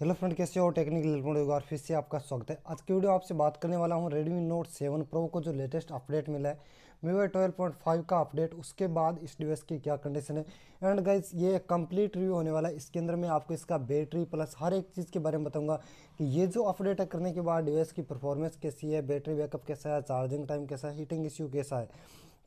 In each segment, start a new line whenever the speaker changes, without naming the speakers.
hello friend कैसे हो technical electronic और फिर से आपका स्वागत है आज की वीडियो आपसे बात करने वाला हूँ रेडमी नोट 7 प्रो को जो लेटेस्ट अपडेट मिला है पॉइंट फाइव का अपडेट उसके बाद इस डिवाइस की क्या कंडीशन है एंड गाइज ये कंप्लीट रिव्यू होने वाला है इसके अंदर मैं आपको इसका बैटरी प्लस हर एक चीज़ के बारे में बताऊँगा कि ये जो अपडेट है करने के बाद डिवाइस की परफॉर्मेंस कैसी है बैटरी बैकअप कैसा है चार्जिंग टाइम कैसा है हीटिंग इश्यू कैसा है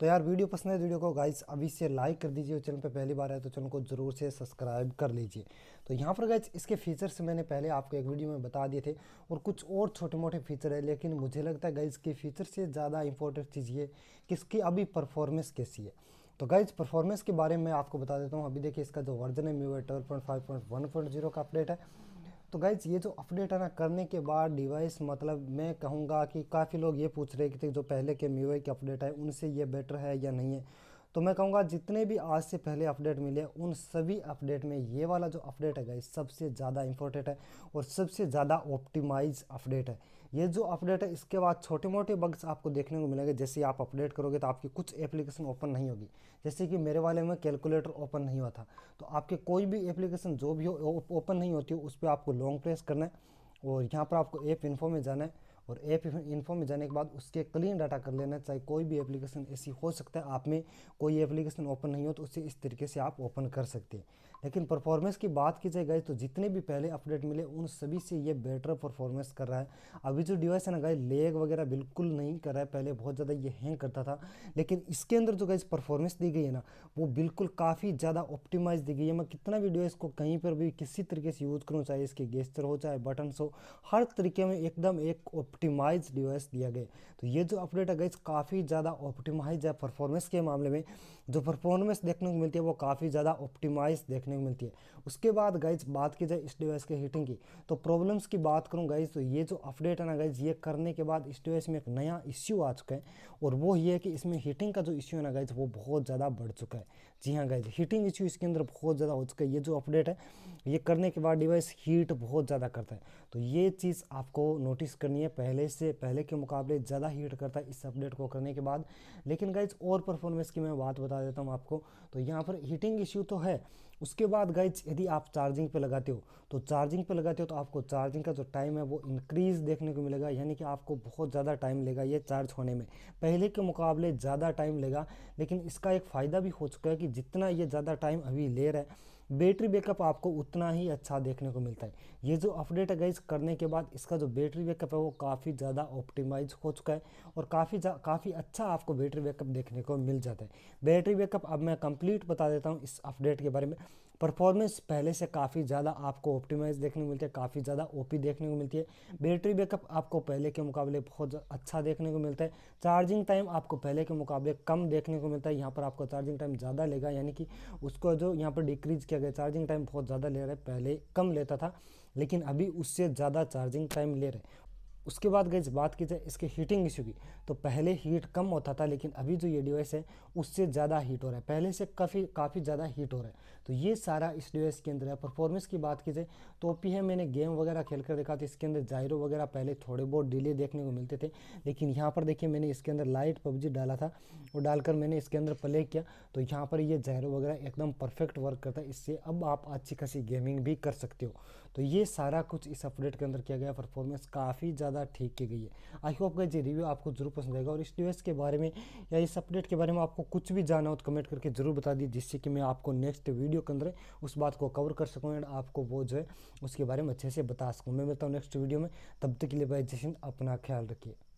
तो यार वीडियो पसंद है तो वीडियो को गाइस अभी से लाइक कर दीजिए और चैनल पे पहली बार है तो चैनल को ज़रूर से सब्सक्राइब कर लीजिए तो यहाँ पर गाइस इसके फीचर्स मैंने पहले आपको एक वीडियो में बता दिए थे और कुछ और छोटे मोटे फीचर है लेकिन मुझे लगता है गाइस के फीचर से ज़्यादा इंपॉर्टेंट चीज़ ये कि इसकी अभी परफॉर्मेंस कैसी है तो गाइज परफॉर्मेंस के बारे में आपको बता देता हूँ अभी देखिए इसका जो वर्जन है Mi twelve point five point one point zero का अपडेट है तो गाइज ये जो अपडेट है ना करने के बाद डिवाइस मतलब मैं कहूँगा कि काफ़ी लोग ये पूछ रहे थे जो पहले के मी के अपडेट है उनसे ये बेटर है या नहीं है तो मैं कहूँगा जितने भी आज से पहले अपडेट मिले उन सभी अपडेट में ये वाला जो अपडेट है गाइस सबसे ज़्यादा इंपॉर्टेंट है और सबसे ज़्यादा ऑप्टिमाइज अपडेट है ये जो अपडेट है इसके बाद छोटे मोटे बग्स आपको देखने को मिलेंगे जैसे आप अपडेट करोगे तो आपकी कुछ एप्लीकेशन ओपन नहीं होगी जैसे कि मेरे वाले में कैलकुलेटर ओपन नहीं हुआ था तो आपके कोई भी एप्लीकेशन जो भी हो ओपन नहीं होती हो उस पर आपको लॉन्ग प्रेस करना है और यहाँ पर आपको ऐप इन्फो में जाना है और ऐप इन्फो में जाने के बाद उसके क्लीन डाटा कर लेना चाहे कोई भी एप्लीकेशन ऐसी हो सकता है आप में कोई एप्लीकेशन ओपन नहीं हो तो उसे इस तरीके से आप ओपन कर सकते हैं लेकिन परफॉर्मेंस की बात की जाए गाइज तो जितने भी पहले अपडेट मिले उन सभी से ये बेटर परफॉर्मेंस कर रहा है अभी जो डिवाइस है ना गाइज लेग वगैरह बिल्कुल नहीं कर रहा है पहले बहुत ज़्यादा ये हैंग करता था लेकिन इसके अंदर जो गाइज परफॉर्मेंस दी गई है ना वो बिल्कुल काफ़ी ज़्यादा ऑप्टिमाइज दी गई है मैं कितना भी डिवाइस को कहीं पर भी किसी तरीके से यूज़ करूँ चाहे इसके गेस्टर हो चाहे बटन्स हो हर तरीके में एकदम एक ऑप्टिमाइज डिवाइस दिया गया तो ये जो अपडेट है गई काफ़ी ज़्यादा ऑप्टिमाइज है परफॉर्मेंस के मामले में जो परफॉर्मेंस देखने को मिलती है वो काफ़ी ज़्यादा ऑप्टिमाइज देखने को मिलती है उसके बाद गाइज बात की जाए इस डिवाइस के हीटिंग की तो प्रॉब्लम्स की बात करूँ गाइज तो ये जो अपडेट है ना गाइज ये करने के बाद इस डिवाइस में एक नया इश्यू आ चुका है और वो ये है कि इसमें हीटिंग का जो इश्यू है ना गाइज वो बहुत ज़्यादा बढ़ चुका है जी हाँ गाइज हीटिंग इश्यू इसके अंदर बहुत ज़्यादा हो चुका है ये जो अपडेट है ये करने के बाद डिवाइस हीट बहुत ज़्यादा करता है तो ये चीज़ आपको नोटिस करनी है पहले पहले से पहले के मुकाबले ज़्यादा हीट करता है इस अपडेट को करने के बाद लेकिन गाइज और परफॉर्मेंस की मैं बात बता देता हूँ आपको तो यहाँ पर हीटिंग इश्यू तो है उसके बाद गाइज यदि आप चार्जिंग पे लगाते हो तो चार्जिंग पे लगाते हो तो आपको चार्जिंग का जो टाइम है वो इंक्रीज़ देखने को मिलेगा यानी कि आपको बहुत ज़्यादा टाइम लेगा ये चार्ज होने में पहले के मुकाबले ज़्यादा टाइम लेगा लेकिन इसका एक फ़ायदा भी हो चुका है कि जितना ये ज़्यादा टाइम अभी ले रहा है बैटरी बैकअप आपको उतना ही अच्छा देखने को मिलता है ये जो अपडेट है गाइज करने के बाद इसका जो बैटरी बैकअप है वो काफ़ी ज़्यादा ऑप्टिमाइज हो चुका है और काफ़ी काफ़ी अच्छा आपको बैटरी बैकअप देखने को मिल जाता है बैटरी बैकअप अब मैं कंप्लीट बता देता हूँ इस अपडेट के बारे में परफॉर्मेंस पहले से काफ़ी ज़्यादा आपको ऑप्टिमाइज देखने को मिलती है काफ़ी ज़्यादा ओपी देखने को मिलती है बैटरी बैकअप आपको पहले के मुकाबले बहुत अच्छा देखने को मिलता है चार्जिंग टाइम आपको पहले के मुकाबले कम देखने को मिलता है यहाँ पर आपको चार्जिंग टाइम ज़्यादा लेगा यानी कि उसको जो यहाँ पर डिक्रीज़ किया गया चार्जिंग टाइम बहुत ज़्यादा ले रहा है पहले कम लेता था लेकिन अभी उससे ज़्यादा चार्जिंग टाइम ले रहे उसके बाद गई बात की जाए इसके हीटिंग इश्यू की तो पहले हीट कम होता था लेकिन अभी जो ये डिवाइस है उससे ज़्यादा हीट हो रहा है पहले से काफ़ी काफ़ी ज़्यादा हीट हो रहा है तो ये सारा इस डिवाइस के अंदर है परफॉर्मेंस की बात की जाए तो पी है मैंने गेम वगैरह खेल कर देखा तो इसके अंदर जायरो वगैरह पहले थोड़े बहुत डिले देखने को मिलते थे लेकिन यहाँ पर देखिए मैंने इसके अंदर लाइट पबजी डाला था और डालकर मैंने इसके अंदर प्ले किया तो यहाँ पर ये जायरो वगैरह एकदम परफेक्ट वर्क करता है इससे अब आप अच्छी खासी गेमिंग भी कर सकते हो तो ये सारा कुछ इस अपडेट के अंदर किया गया परफॉर्मेंस काफ़ी ज़्यादा ज़्यादा ठीक की गई है आई होप का ये रिव्यू आपको जरूर पसंद आएगा और इस न्यूज़ के बारे में या इस अपडेट के बारे में आपको कुछ भी जाना हो तो कमेंट करके ज़रूर बता दी जिससे कि मैं आपको नेक्स्ट वीडियो के अंदर उस बात को कवर कर सकूँ एंड आपको वो जो है उसके बारे में अच्छे से बता सकूँ मैं मिलता हूँ नेक्स्ट वीडियो में तब तक के लिए भाई जैसे अपना ख्याल रखिए